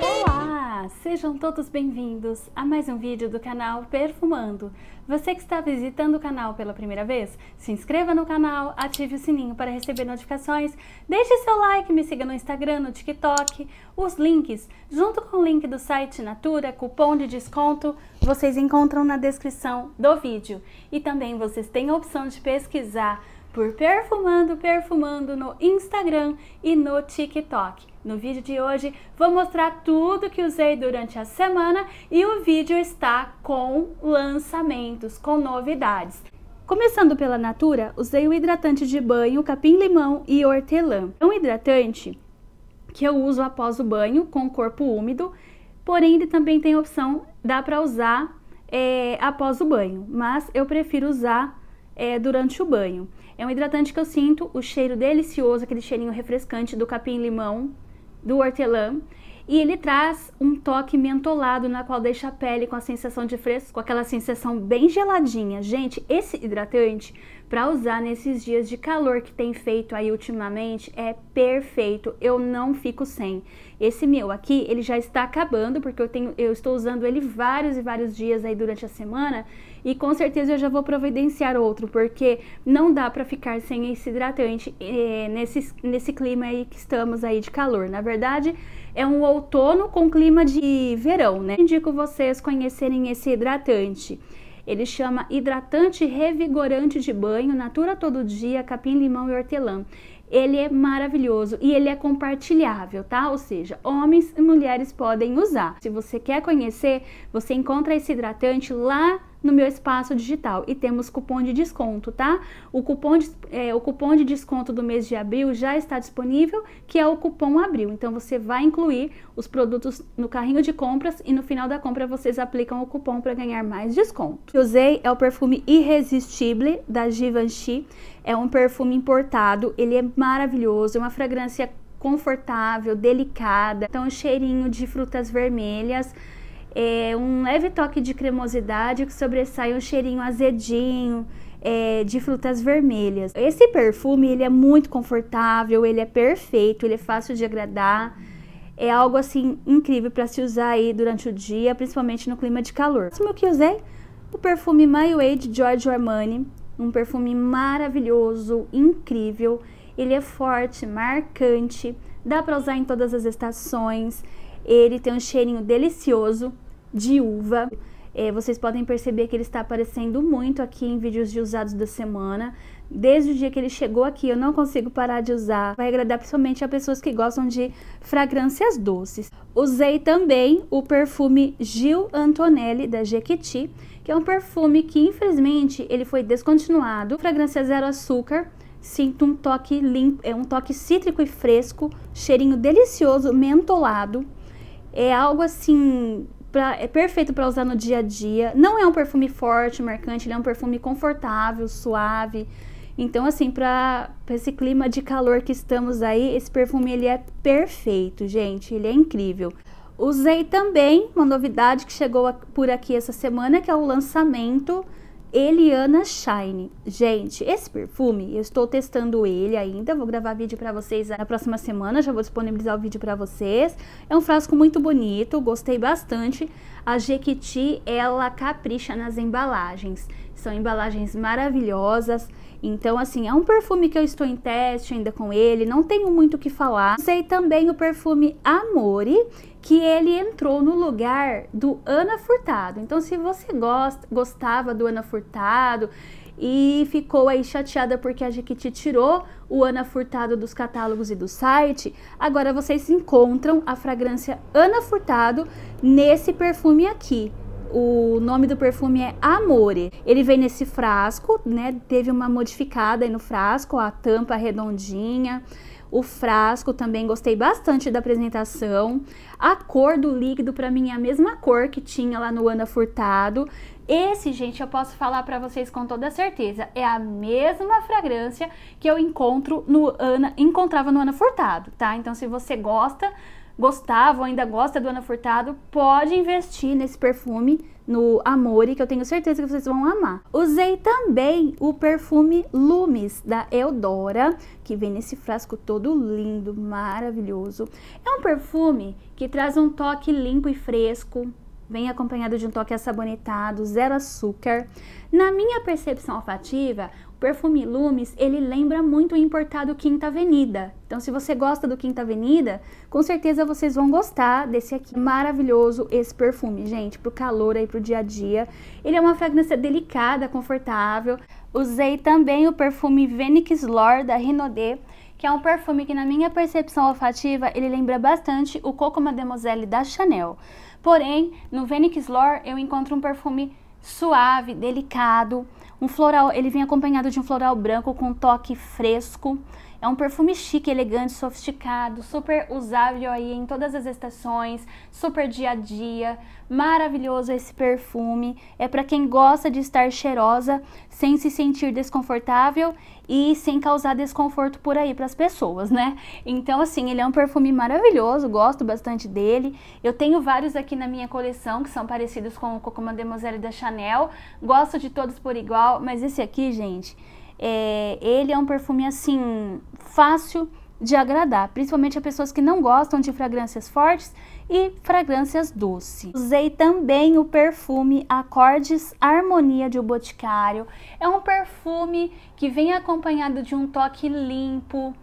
Olá, Sejam todos bem-vindos a mais um vídeo do canal Perfumando. Você que está visitando o canal pela primeira vez, se inscreva no canal, ative o sininho para receber notificações, deixe seu like, me siga no Instagram, no TikTok. Os links, junto com o link do site Natura, cupom de desconto, vocês encontram na descrição do vídeo. E também vocês têm a opção de pesquisar por Perfumando Perfumando no Instagram e no TikTok. No vídeo de hoje vou mostrar tudo que usei durante a semana e o vídeo está com lançamentos, com novidades. Começando pela Natura, usei o hidratante de banho capim-limão e hortelã. É um hidratante que eu uso após o banho com corpo úmido, porém ele também tem opção, dá para usar é, após o banho, mas eu prefiro usar é, durante o banho. É um hidratante que eu sinto o cheiro delicioso, aquele cheirinho refrescante do capim-limão, do hortelã. E ele traz um toque mentolado, na qual deixa a pele com a sensação de fresco, com aquela sensação bem geladinha. Gente, esse hidratante para usar nesses dias de calor que tem feito aí ultimamente é perfeito. Eu não fico sem. Esse meu aqui, ele já está acabando porque eu tenho eu estou usando ele vários e vários dias aí durante a semana e com certeza eu já vou providenciar outro, porque não dá para ficar sem esse hidratante é, nesse, nesse clima aí que estamos aí de calor. Na verdade, é um outono com clima de verão, né? Indico vocês conhecerem esse hidratante. Ele chama hidratante revigorante de banho, natura todo dia, capim, limão e hortelã ele é maravilhoso e ele é compartilhável, tá? Ou seja, homens e mulheres podem usar. Se você quer conhecer, você encontra esse hidratante lá no meu espaço digital e temos cupom de desconto, tá? O cupom de, é, o cupom de desconto do mês de abril já está disponível, que é o cupom abril. Então você vai incluir os produtos no carrinho de compras e no final da compra vocês aplicam o cupom para ganhar mais desconto. Eu usei é o perfume irresistível da Givenchy. É um perfume importado, ele é maravilhoso, é uma fragrância confortável, delicada, então um cheirinho de frutas vermelhas é, um leve toque de cremosidade que sobressai um cheirinho azedinho, é, de frutas vermelhas. Esse perfume ele é muito confortável, ele é perfeito, ele é fácil de agradar. É algo assim incrível para se usar aí durante o dia, principalmente no clima de calor. O que usei, o perfume My Way de Giorgio Armani, um perfume maravilhoso, incrível. Ele é forte, marcante, dá para usar em todas as estações. Ele tem um cheirinho delicioso de uva. É, vocês podem perceber que ele está aparecendo muito aqui em vídeos de usados da semana. Desde o dia que ele chegou aqui, eu não consigo parar de usar. Vai agradar principalmente a pessoas que gostam de fragrâncias doces. Usei também o perfume Gil Antonelli, da Jequiti, que é um perfume que, infelizmente, ele foi descontinuado. Fragrância zero açúcar. Sinto um toque limpo, é um toque cítrico e fresco, cheirinho delicioso, mentolado. É algo assim. Pra, é perfeito para usar no dia a dia. Não é um perfume forte, marcante, ele é um perfume confortável, suave. Então, assim, para esse clima de calor que estamos aí, esse perfume ele é perfeito, gente. Ele é incrível. Usei também uma novidade que chegou por aqui essa semana, que é o lançamento Eliana Shine. Gente, esse perfume, eu estou testando ele ainda, vou gravar vídeo para vocês na próxima semana, já vou disponibilizar o vídeo para vocês. É um frasco muito bonito, gostei bastante. A Jequiti, ela capricha nas embalagens. São embalagens maravilhosas. Então, assim, é um perfume que eu estou em teste ainda com ele, não tenho muito o que falar. Usei também o perfume Amore, que ele entrou no lugar do Ana Furtado. Então, se você gosta, gostava do Ana Furtado e ficou aí chateada porque a Jequiti tirou o Ana Furtado dos catálogos e do site, agora vocês encontram a fragrância Ana Furtado nesse perfume aqui. O nome do perfume é Amore. Ele vem nesse frasco, né? Teve uma modificada aí no frasco, a tampa é redondinha. O frasco também gostei bastante da apresentação. A cor do líquido para mim é a mesma cor que tinha lá no Ana Furtado. Esse, gente, eu posso falar para vocês com toda certeza, é a mesma fragrância que eu encontro no Ana, encontrava no Ana Furtado, tá? Então se você gosta gostava ou ainda gosta do Ana Furtado, pode investir nesse perfume no Amore, que eu tenho certeza que vocês vão amar. Usei também o perfume Lumis da Eudora, que vem nesse frasco todo lindo, maravilhoso. É um perfume que traz um toque limpo e fresco, vem acompanhado de um toque assabonetado, zero açúcar. Na minha percepção olfativa, perfume Lumes, ele lembra muito o importado Quinta Avenida. Então, se você gosta do Quinta Avenida, com certeza vocês vão gostar desse aqui. Maravilhoso esse perfume, gente, pro calor aí, pro dia a dia. Ele é uma fragrância delicada, confortável. Usei também o perfume Venix Lore da Renaudet, que é um perfume que na minha percepção olfativa, ele lembra bastante o Coco Mademoiselle da Chanel. Porém, no Venix Lore eu encontro um perfume suave, delicado, um floral, ele vem acompanhado de um floral branco com um toque fresco, é um perfume chique, elegante, sofisticado, super usável aí em todas as estações, super dia a dia. Maravilhoso esse perfume. É para quem gosta de estar cheirosa sem se sentir desconfortável e sem causar desconforto por aí para as pessoas, né? Então assim, ele é um perfume maravilhoso, gosto bastante dele. Eu tenho vários aqui na minha coleção que são parecidos com o Coco Mademoiselle da Chanel. Gosto de todos por igual, mas esse aqui, gente, é, ele é um perfume assim fácil de agradar, principalmente a pessoas que não gostam de fragrâncias fortes e fragrâncias doces. Usei também o perfume Acordes Harmonia de O Boticário. É um perfume que vem acompanhado de um toque limpo,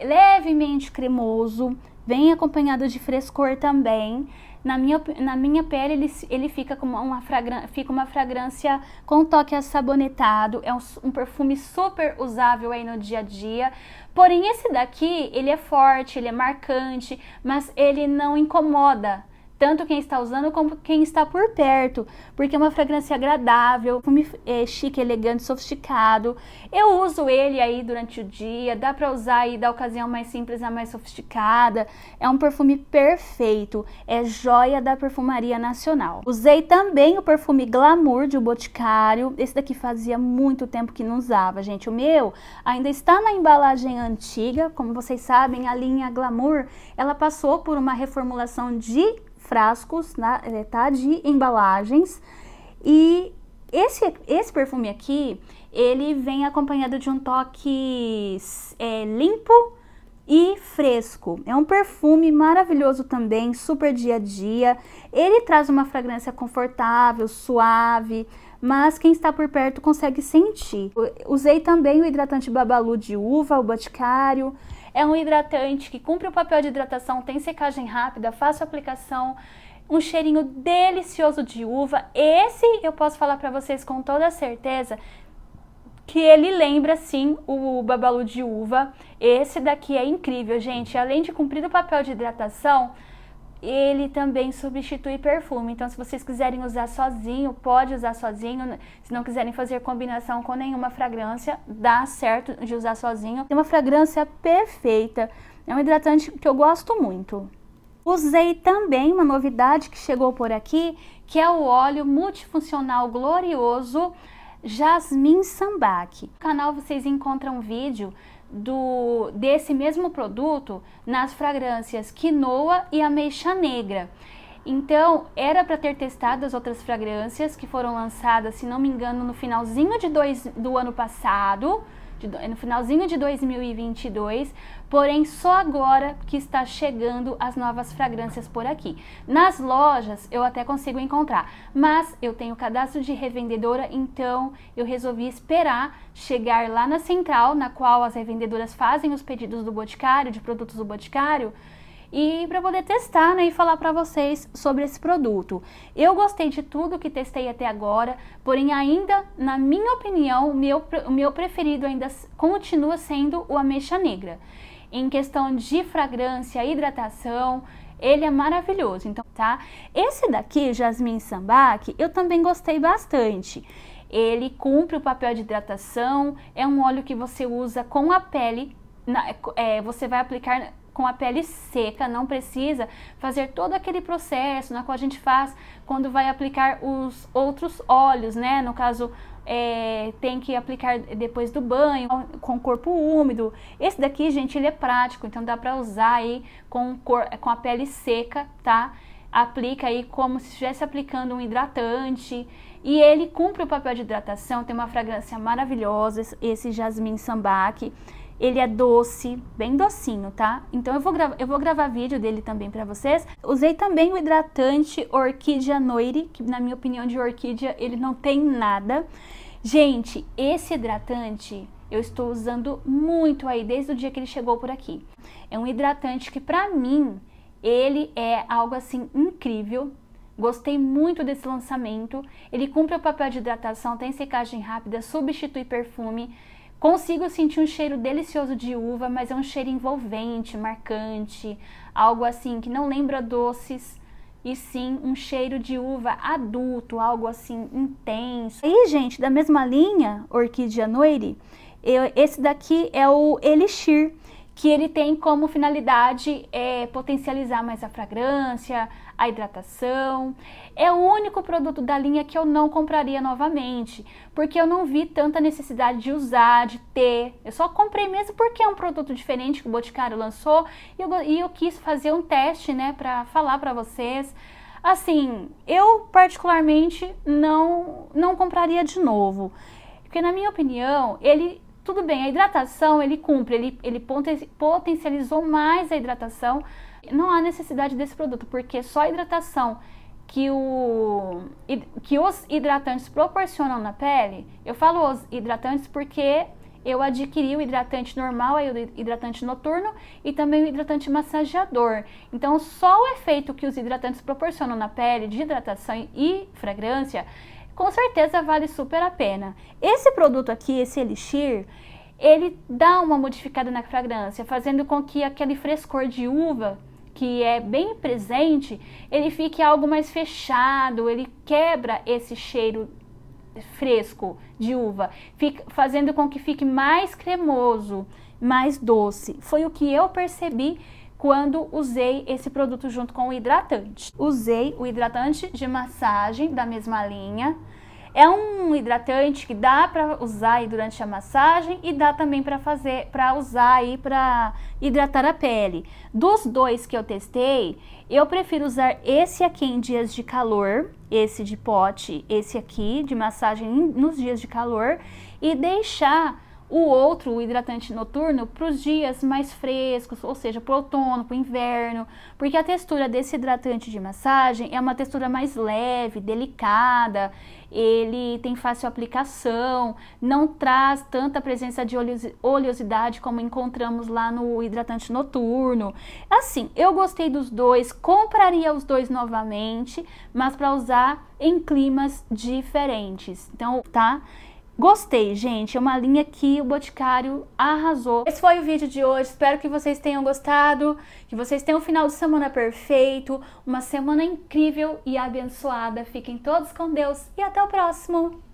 levemente cremoso, vem acompanhado de frescor também na minha, na minha pele ele, ele fica com uma, fragran, fica uma fragrância com toque assabonetado, é um, um, perfume super usável aí no dia a dia. Porém, esse daqui, ele é forte, ele é marcante, mas ele não incomoda tanto quem está usando como quem está por perto, porque é uma fragrância agradável, perfume é, chique, elegante, sofisticado. Eu uso ele aí durante o dia, dá para usar aí da ocasião mais simples a mais sofisticada. É um perfume perfeito, é joia da perfumaria nacional. Usei também o perfume Glamour de O Boticário, esse daqui fazia muito tempo que não usava, gente. O meu ainda está na embalagem antiga, como vocês sabem, a linha Glamour, ela passou por uma reformulação de frascos, na, eh, tá? De embalagens. E esse, esse perfume aqui, ele vem acompanhado de um toque é, limpo e fresco. É um perfume maravilhoso também, super dia a dia. Ele traz uma fragrância confortável, suave, mas quem está por perto consegue sentir. Usei também o hidratante Babalu de uva, o Boticário. É um hidratante que cumpre o papel de hidratação, tem secagem rápida, fácil aplicação, um cheirinho delicioso de uva. Esse eu posso falar para vocês com toda certeza que ele lembra sim o babalu de uva. Esse daqui é incrível, gente. Além de cumprir o papel de hidratação, ele também substitui perfume. Então, se vocês quiserem usar sozinho, pode usar sozinho. Se não quiserem fazer combinação com nenhuma fragrância, dá certo de usar sozinho. Tem uma fragrância perfeita. É um hidratante que eu gosto muito. Usei também uma novidade que chegou por aqui, que é o óleo multifuncional glorioso Jasmin Sambac. No canal vocês encontram um vídeo do, desse mesmo produto nas fragrâncias quinoa e ameixa negra. Então, era para ter testado as outras fragrâncias que foram lançadas, se não me engano, no finalzinho de dois, do ano passado, de, no finalzinho de 2022, porém só agora que está chegando as novas fragrâncias por aqui. Nas lojas eu até consigo encontrar, mas eu tenho cadastro de revendedora, então eu resolvi esperar chegar lá na central, na qual as revendedoras fazem os pedidos do Boticário, de produtos do Boticário, e para poder testar né, e falar para vocês sobre esse produto. Eu gostei de tudo que testei até agora, porém ainda, na minha opinião, meu, o meu preferido ainda continua sendo o ameixa negra. Em questão de fragrância, hidratação, ele é maravilhoso, então, tá? Esse daqui, Jasmin Sambac, eu também gostei bastante ele cumpre o papel de hidratação, é um óleo que você usa com a pele, na, é, você vai aplicar com a pele seca, não precisa fazer todo aquele processo na qual a gente faz quando vai aplicar os outros óleos, né? No caso, é, tem que aplicar depois do banho, com corpo úmido. Esse daqui, gente, ele é prático, então dá pra usar aí com, cor, com a pele seca, tá? Aplica aí como se estivesse aplicando um hidratante. E ele cumpre o papel de hidratação, tem uma fragrância maravilhosa, esse jasmim sambaque. Ele é doce, bem docinho, tá? Então eu vou, eu vou gravar vídeo dele também pra vocês. Usei também o hidratante Orquídea Noire, que na minha opinião de orquídea ele não tem nada. Gente, esse hidratante eu estou usando muito aí desde o dia que ele chegou por aqui. É um hidratante que pra mim ele é algo assim incrível. Gostei muito desse lançamento. Ele cumpre o papel de hidratação, tem secagem rápida, substitui perfume. Consigo sentir um cheiro delicioso de uva, mas é um cheiro envolvente, marcante, algo assim que não lembra doces, e sim um cheiro de uva adulto, algo assim intenso. E, gente, da mesma linha, Orquídea Noire, eu, esse daqui é o Elixir, que ele tem como finalidade é, potencializar mais a fragrância, a hidratação. É o único produto da linha que eu não compraria novamente, porque eu não vi tanta necessidade de usar, de ter. Eu só comprei mesmo porque é um produto diferente que o Boticário lançou e eu, e eu quis fazer um teste, né, para falar para vocês. Assim, eu particularmente não não compraria de novo. Porque na minha opinião, ele tudo bem, a hidratação ele cumpre, ele, ele potencializou mais a hidratação, não há necessidade desse produto, porque só a hidratação que, o, que os hidratantes proporcionam na pele, eu falo os hidratantes porque eu adquiri o hidratante normal, aí o hidratante noturno e também o hidratante massageador. Então, só o efeito que os hidratantes proporcionam na pele de hidratação e fragrância, com certeza vale super a pena. Esse produto aqui, esse elixir, ele dá uma modificada na fragrância, fazendo com que aquele frescor de uva que é bem presente, ele fique algo mais fechado, ele quebra esse cheiro fresco de uva, fica, fazendo com que fique mais cremoso, mais doce. Foi o que eu percebi quando usei esse produto junto com o hidratante. Usei o hidratante de massagem da mesma linha, é um hidratante que dá para usar aí durante a massagem e dá também para fazer, para usar aí para hidratar a pele. Dos dois que eu testei, eu prefiro usar esse aqui em dias de calor, esse de pote, esse aqui de massagem nos dias de calor e deixar o outro, o hidratante noturno, para os dias mais frescos, ou seja, para o outono, para o inverno, porque a textura desse hidratante de massagem é uma textura mais leve, delicada, ele tem fácil aplicação, não traz tanta presença de oleosidade como encontramos lá no hidratante noturno. Assim, eu gostei dos dois, compraria os dois novamente, mas para usar em climas diferentes. Então, tá? Gostei, gente. É uma linha que o Boticário arrasou. Esse foi o vídeo de hoje. Espero que vocês tenham gostado, que vocês tenham um final de semana perfeito, uma semana incrível e abençoada. Fiquem todos com Deus e até o próximo!